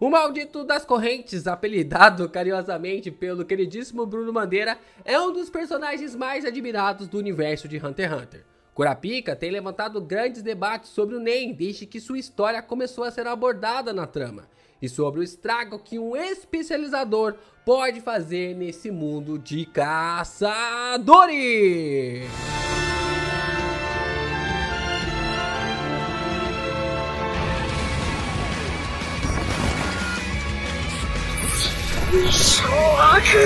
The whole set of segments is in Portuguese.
O Maldito das Correntes, apelidado carinhosamente pelo queridíssimo Bruno Mandeira, é um dos personagens mais admirados do universo de Hunter x Hunter. Kurapika tem levantado grandes debates sobre o Nen desde que sua história começou a ser abordada na trama, e sobre o estrago que um especializador pode fazer nesse mundo de caçadores. Estou aqui!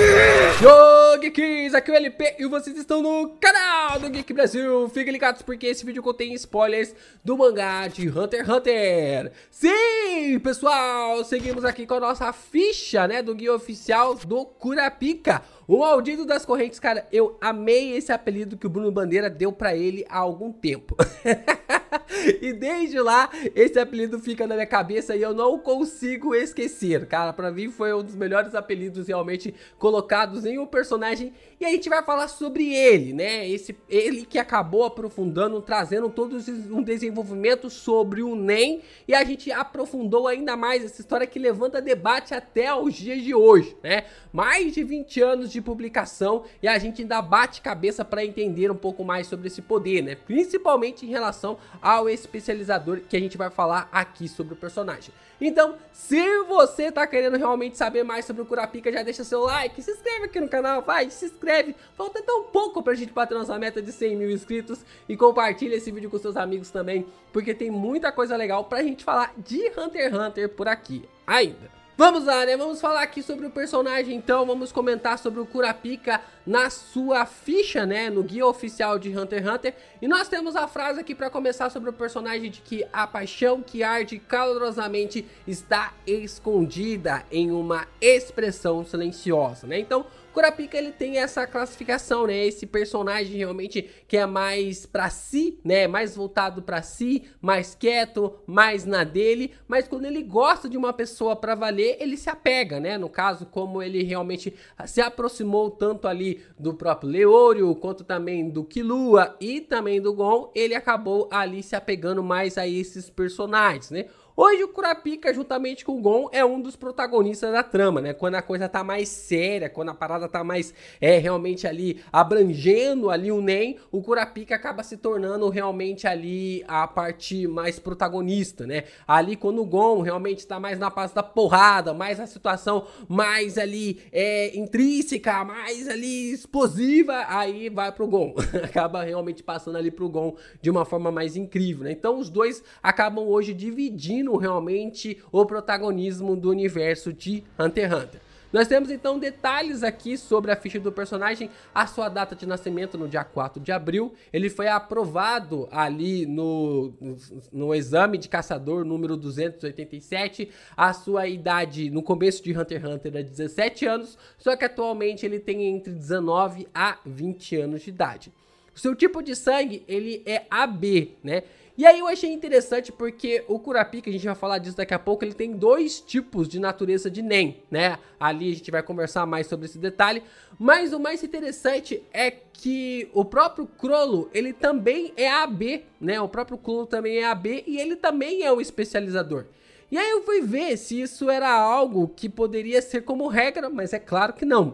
Yo, Geeks! Aqui é o LP e vocês estão no canal do Geek Brasil. Fiquem ligados porque esse vídeo contém spoilers do mangá de Hunter x Hunter. Sim, pessoal! Seguimos aqui com a nossa ficha, né, do guia oficial do Kurapika. O Maldito das Correntes, cara, eu amei esse apelido que o Bruno Bandeira deu pra ele há algum tempo. e desde lá, esse apelido fica na minha cabeça e eu não consigo esquecer. Cara, pra mim foi um dos melhores apelidos realmente colocados em um personagem. E a gente vai falar sobre ele, né? Esse, ele que acabou aprofundando, trazendo todo um desenvolvimento sobre o NEM. E a gente aprofundou ainda mais essa história que levanta debate até os dias de hoje, né? Mais de 20 anos de publicação e a gente ainda bate cabeça para entender um pouco mais sobre esse poder, né? Principalmente em relação ao especializador que a gente vai falar aqui sobre o personagem. Então, se você tá querendo realmente saber mais sobre o Curapica, já deixa seu like, se inscreve aqui no canal, vai, se inscreve. Falta tão pouco pra gente bater nossa meta de 100 mil inscritos e compartilha esse vídeo com seus amigos também, porque tem muita coisa legal pra gente falar de Hunter x Hunter por aqui ainda. Vamos lá, né? Vamos falar aqui sobre o personagem, então. Vamos comentar sobre o Curapica na sua ficha, né, no guia oficial de Hunter x Hunter. E nós temos a frase aqui para começar sobre o personagem de que a paixão que arde calorosamente está escondida em uma expressão silenciosa, né? Então, Kurapika ele tem essa classificação, né? Esse personagem realmente que é mais para si, né? Mais voltado para si, mais quieto, mais na dele, mas quando ele gosta de uma pessoa para valer, ele se apega, né? No caso, como ele realmente se aproximou tanto ali do próprio Leório, quanto também do Kilua e também do Gon, ele acabou ali se apegando mais a esses personagens, né? Hoje o Kurapika, juntamente com o Gon, é um dos protagonistas da trama, né? Quando a coisa tá mais séria, quando a parada tá mais é realmente ali abrangendo ali o NEM, o Kurapika acaba se tornando realmente ali a parte mais protagonista, né? Ali quando o Gon realmente tá mais na parte da porrada, mais a situação mais ali é intrínseca, mais ali explosiva, aí vai pro Gon. acaba realmente passando ali pro Gon de uma forma mais incrível, né? Então os dois acabam hoje dividindo assumindo realmente o protagonismo do universo de Hunter x Hunter. Nós temos então detalhes aqui sobre a ficha do personagem, a sua data de nascimento no dia 4 de abril. Ele foi aprovado ali no, no, exame de caçador número 287. A sua idade no começo de Hunter x Hunter é era 17 anos, só que atualmente ele tem entre 19 a 20 anos de idade. O seu tipo de sangue, ele é AB, né? E aí eu achei interessante porque o Kurapika, a gente vai falar disso daqui a pouco, ele tem dois tipos de natureza de Nen, né? Ali a gente vai conversar mais sobre esse detalhe. Mas o mais interessante é que o próprio Crolo, ele também é AB, né? O próprio Crollo também é AB e ele também é um especializador. E aí eu fui ver se isso era algo que poderia ser como regra, mas é claro que não.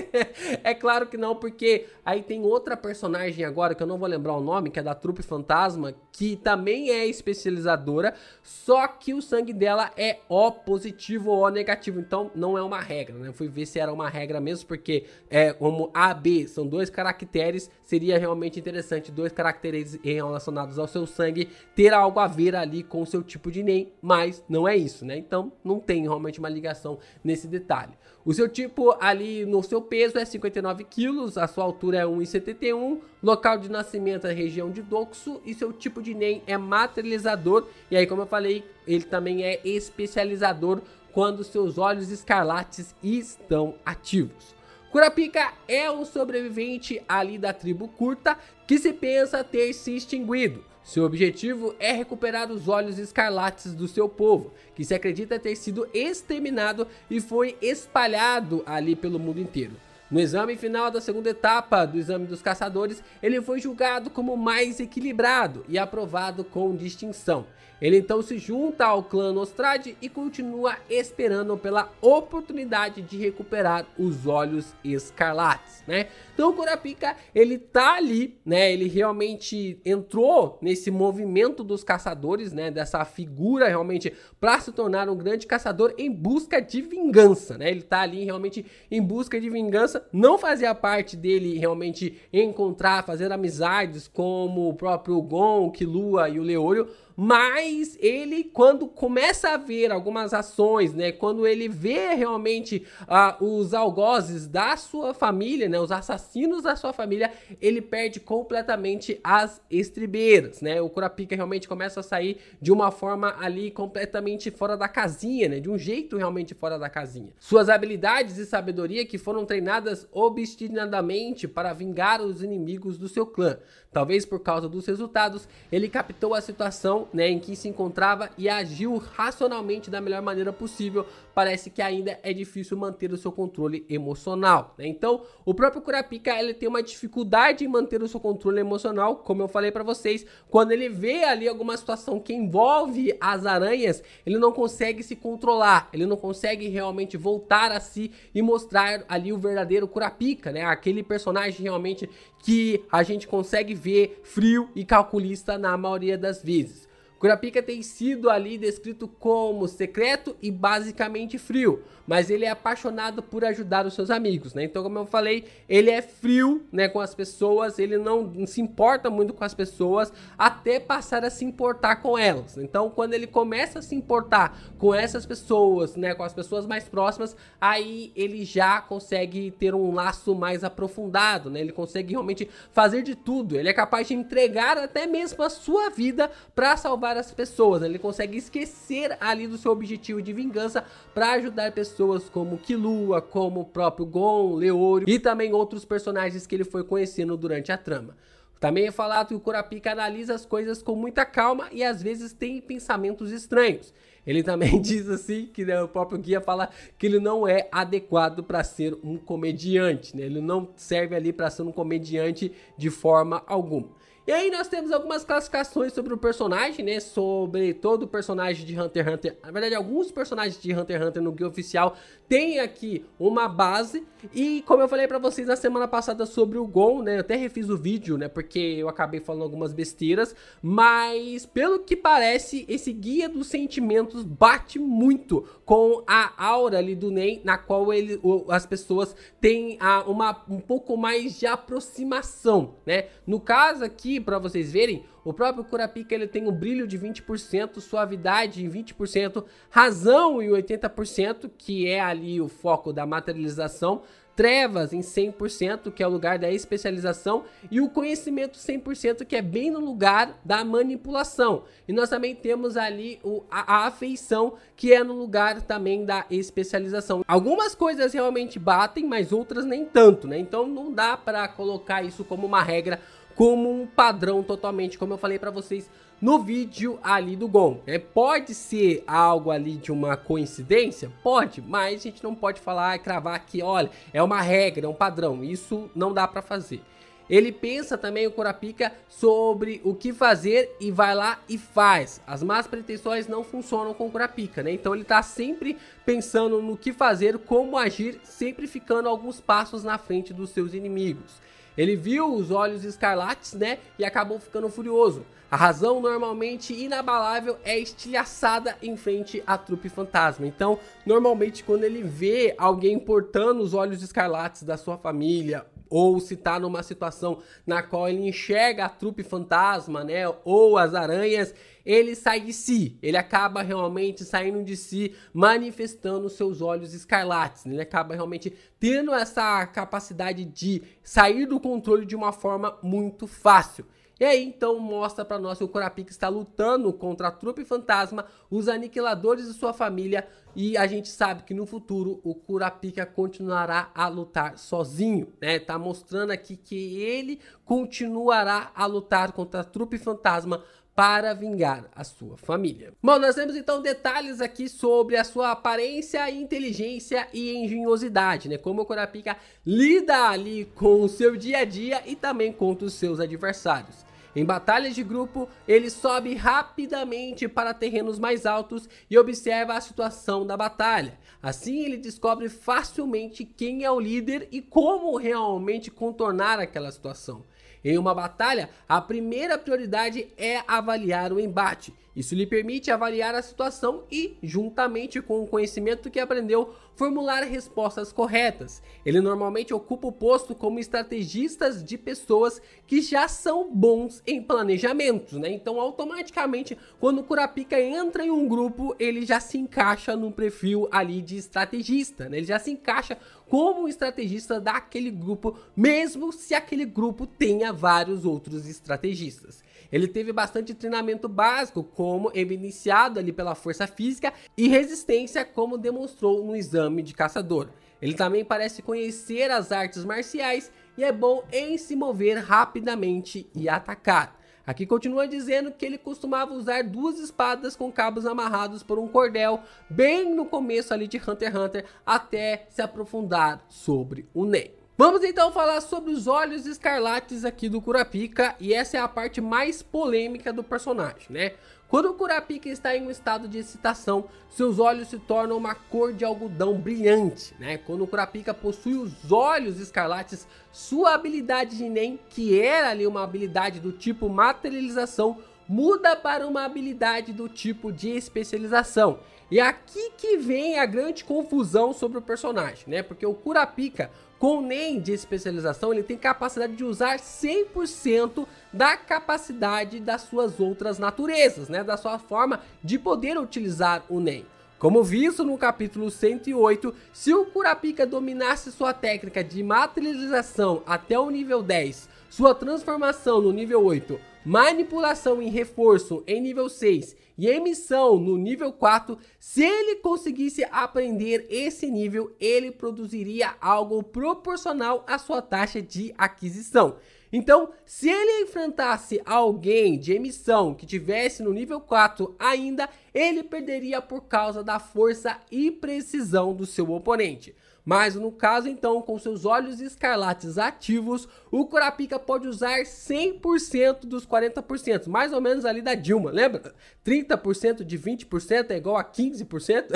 é claro que não, porque aí tem outra personagem agora, que eu não vou lembrar o nome, que é da Trupe Fantasma, que também é especializadora, só que o sangue dela é O positivo ou O negativo, então não é uma regra, né? Eu fui ver se era uma regra mesmo, porque é, como A, B são dois caracteres, seria realmente interessante dois caracteres relacionados ao seu sangue ter algo a ver ali com o seu tipo de NEM, mas não é isso, né? Então não tem realmente uma ligação nesse detalhe. O seu tipo ali no seu peso é 59 quilos, a sua altura é 1,71, local de nascimento é região de doxo e seu tipo de NEM é materializador. E aí, como eu falei, ele também é especializador quando seus olhos escarlates estão ativos. Kurapika é um sobrevivente ali da tribo curta que se pensa ter se extinguido. Seu objetivo é recuperar os olhos escarlates do seu povo, que se acredita ter sido exterminado e foi espalhado ali pelo mundo inteiro. No exame final da segunda etapa do Exame dos Caçadores, ele foi julgado como mais equilibrado e aprovado com distinção. Ele então se junta ao clã Nostrade e continua esperando pela oportunidade de recuperar os olhos escarlates, né? Então o Kurapika, ele tá ali, né? Ele realmente entrou nesse movimento dos caçadores, né? Dessa figura realmente para se tornar um grande caçador em busca de vingança, né? Ele tá ali realmente em busca de vingança, não fazia parte dele realmente encontrar, fazer amizades como o próprio Gon, Kilua e o Leorio, mas ele, quando começa a ver algumas ações, né, quando ele vê realmente ah, os algozes da sua família, né, os assassinos da sua família, ele perde completamente as estribeiras, né? O Kurapika realmente começa a sair de uma forma ali completamente fora da casinha, né, de um jeito realmente fora da casinha. Suas habilidades e sabedoria que foram treinadas obstinadamente para vingar os inimigos do seu clã Talvez por causa dos resultados, ele captou a situação né, em que se encontrava e agiu racionalmente da melhor maneira possível. Parece que ainda é difícil manter o seu controle emocional. Né? Então, o próprio Kurapika ele tem uma dificuldade em manter o seu controle emocional, como eu falei para vocês, quando ele vê ali alguma situação que envolve as aranhas, ele não consegue se controlar, ele não consegue realmente voltar a si e mostrar ali o verdadeiro Kurapika, né? Aquele personagem realmente que a gente consegue ver frio e calculista na maioria das vezes. Kurapika tem sido ali descrito como secreto e basicamente frio, mas ele é apaixonado por ajudar os seus amigos, né? Então, como eu falei, ele é frio, né, com as pessoas, ele não se importa muito com as pessoas até passar a se importar com elas. Então, quando ele começa a se importar com essas pessoas, né, com as pessoas mais próximas, aí ele já consegue ter um laço mais aprofundado, né? Ele consegue realmente fazer de tudo, ele é capaz de entregar até mesmo a sua vida para salvar as pessoas, ele consegue esquecer ali do seu objetivo de vingança para ajudar pessoas como Killua, como o próprio Gon, Leorio e também outros personagens que ele foi conhecendo durante a trama. Também é falado que o Kurapika analisa as coisas com muita calma e às vezes tem pensamentos estranhos. Ele também diz assim que né, o próprio guia fala que ele não é adequado para ser um comediante, né? ele não serve ali para ser um comediante de forma alguma. E aí nós temos algumas classificações sobre o personagem, né? Sobre todo o personagem de Hunter x Hunter. Na verdade, alguns personagens de Hunter x Hunter no guia oficial tem aqui uma base. E como eu falei para vocês na semana passada sobre o Gon, né? Eu até refiz o vídeo, né? Porque eu acabei falando algumas besteiras. Mas pelo que parece, esse guia dos sentimentos bate muito com a aura ali do Nen, na qual ele, as pessoas têm a, uma, um pouco mais de aproximação, né? No caso aqui, aqui para vocês verem, o próprio curapica ele tem um brilho de 20%, suavidade em 20%, razão em 80%, que é ali o foco da materialização, trevas em 100%, que é o lugar da especialização, e o conhecimento 100%, que é bem no lugar da manipulação. E nós também temos ali o, a, a afeição, que é no lugar também da especialização. Algumas coisas realmente batem, mas outras nem tanto, né? Então não dá para colocar isso como uma regra como um padrão totalmente, como eu falei para vocês no vídeo ali do Gon. é Pode ser algo ali de uma coincidência? Pode, mas a gente não pode falar e cravar que, olha, é uma regra, é um padrão. Isso não dá para fazer. Ele pensa também, o Kurapika, sobre o que fazer e vai lá e faz. As más pretensões não funcionam com o Kurapika, né? Então ele tá sempre pensando no que fazer, como agir, sempre ficando alguns passos na frente dos seus inimigos. Ele viu os olhos escarlates, né? E acabou ficando furioso. A razão normalmente inabalável é estilhaçada em frente à trupe fantasma. Então, normalmente quando ele vê alguém portando os olhos escarlates da sua família ou se tá numa situação na qual ele enxerga a trupe fantasma, né, ou as aranhas, ele sai de si, ele acaba realmente saindo de si, manifestando seus olhos escarlates, ele acaba realmente tendo essa capacidade de sair do controle de uma forma muito fácil. E aí então mostra para nós que o Kurapika está lutando contra a trupe fantasma, os aniquiladores de sua família, e a gente sabe que no futuro o Kurapika continuará a lutar sozinho, né? Tá mostrando aqui que ele continuará a lutar contra a trupe fantasma para vingar a sua família. Bom, nós temos então detalhes aqui sobre a sua aparência, inteligência e engenhosidade, né? Como o Kurapika lida ali com o seu dia a dia e também contra os seus adversários. Em batalhas de grupo, ele sobe rapidamente para terrenos mais altos e observa a situação da batalha. Assim, ele descobre facilmente quem é o líder e como realmente contornar aquela situação. Em uma batalha, a primeira prioridade é avaliar o embate. Isso lhe permite avaliar a situação e, juntamente com o conhecimento que aprendeu, formular respostas corretas. Ele normalmente ocupa o posto como estrategistas de pessoas que já são bons em planejamentos, né? Então, automaticamente, quando o Kurapika entra em um grupo, ele já se encaixa no perfil ali de estrategista, né? Ele já se encaixa como estrategista daquele grupo, mesmo se aquele grupo tenha vários outros estrategistas. Ele teve bastante treinamento básico, como evidenciado ali pela força física e resistência, como demonstrou no exame nome de caçador. Ele também parece conhecer as artes marciais e é bom em se mover rapidamente e atacar. Aqui continua dizendo que ele costumava usar duas espadas com cabos amarrados por um cordel, bem no começo ali de Hunter x Hunter, até se aprofundar sobre o Nen. Vamos então falar sobre os olhos escarlates aqui do Kurapika, e essa é a parte mais polêmica do personagem, né? Quando o Kurapika está em um estado de excitação, seus olhos se tornam uma cor de algodão brilhante. Né? Quando o Kurapika possui os olhos escarlates, sua habilidade de Nen, que era ali uma habilidade do tipo materialização, muda para uma habilidade do tipo de especialização. E é aqui que vem a grande confusão sobre o personagem, né? Porque o Kurapika, com NEM de especialização, ele tem capacidade de usar 100% da capacidade das suas outras naturezas, né? Da sua forma de poder utilizar o NEM. Como visto no capítulo 108, se o Kurapika dominasse sua técnica de materialização até o nível 10, sua transformação no nível 8 manipulação em reforço em nível 6 e emissão no nível 4, se ele conseguisse aprender esse nível, ele produziria algo proporcional à sua taxa de aquisição. Então, se ele enfrentasse alguém de emissão que tivesse no nível 4 ainda, ele perderia por causa da força e precisão do seu oponente. Mas no caso, então, com seus olhos escarlates ativos, o Curapica pode usar 100% dos 40%, mais ou menos ali da Dilma, lembra? 30% de 20% é igual a 15%.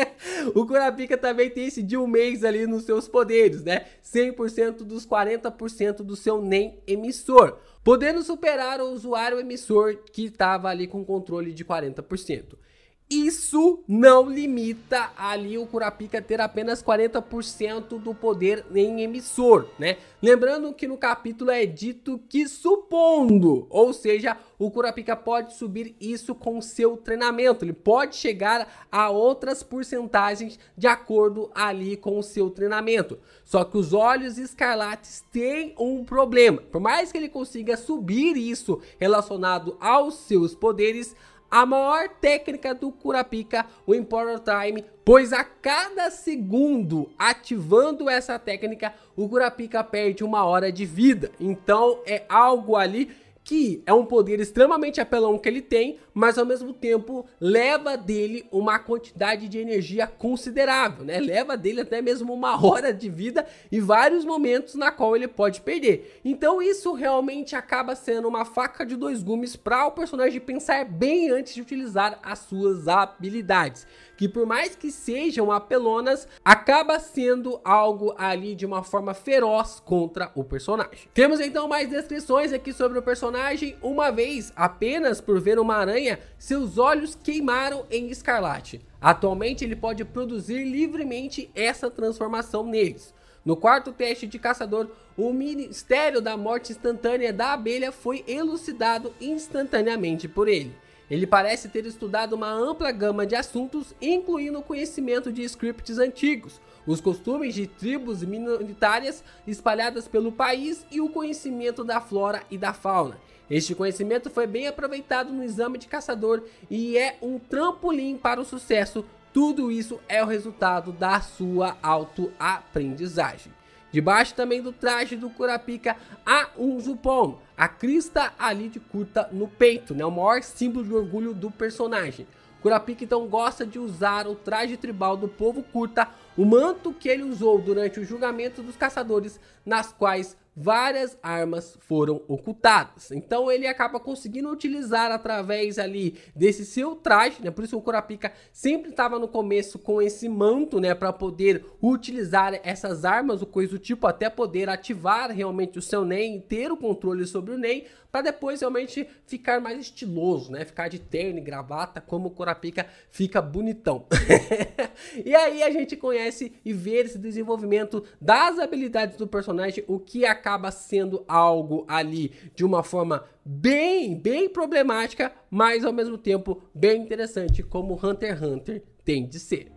o Curapica também tem esse Dilmês ali nos seus poderes, né? 100% dos 40% do seu NEM emissor podendo superar o usuário emissor que estava ali com controle de 40%. Isso não limita ali o Kurapika ter apenas 40% do poder em emissor, né? Lembrando que no capítulo é dito que supondo, ou seja, o Kurapika pode subir isso com seu treinamento, ele pode chegar a outras porcentagens de acordo ali com o seu treinamento. Só que os olhos escarlates têm um problema, por mais que ele consiga subir isso relacionado aos seus poderes, a maior técnica do Kurapika, o Empower Time, pois a cada segundo ativando essa técnica, o Kurapika perde uma hora de vida. Então é algo ali que é um poder extremamente apelão que ele tem, mas ao mesmo tempo leva dele uma quantidade de energia considerável, né? Leva dele até mesmo uma hora de vida e vários momentos na qual ele pode perder. Então isso realmente acaba sendo uma faca de dois gumes para o personagem pensar bem antes de utilizar as suas habilidades que por mais que sejam apelonas, acaba sendo algo ali de uma forma feroz contra o personagem. Temos então mais descrições aqui sobre o personagem. Uma vez, apenas por ver uma aranha, seus olhos queimaram em escarlate. Atualmente ele pode produzir livremente essa transformação neles. No quarto teste de caçador, o mistério da morte instantânea da abelha foi elucidado instantaneamente por ele. Ele parece ter estudado uma ampla gama de assuntos, incluindo o conhecimento de scripts antigos, os costumes de tribos minoritárias espalhadas pelo país e o conhecimento da flora e da fauna. Este conhecimento foi bem aproveitado no exame de caçador e é um trampolim para o sucesso. Tudo isso é o resultado da sua autoaprendizagem. Debaixo também do traje do Kurapika há um jupon, a crista ali de curta no peito, né? O maior símbolo de orgulho do personagem. Kurapika então gosta de usar o traje tribal do povo curta, o manto que ele usou durante o julgamento dos caçadores, nas quais várias armas foram ocultadas. Então ele acaba conseguindo utilizar através ali desse seu traje, né? Por isso o Kurapika sempre estava no começo com esse manto, né, para poder utilizar essas armas ou coisa do tipo, até poder ativar realmente o seu NEM, ter o controle sobre o NEM, para depois realmente ficar mais estiloso, né? Ficar de terno e gravata, como o Kurapika fica bonitão. e aí a gente conhece e vê esse desenvolvimento das habilidades do personagem, o que acaba acaba sendo algo ali de uma forma bem, bem problemática, mas ao mesmo tempo bem interessante, como Hunter x Hunter tem de ser.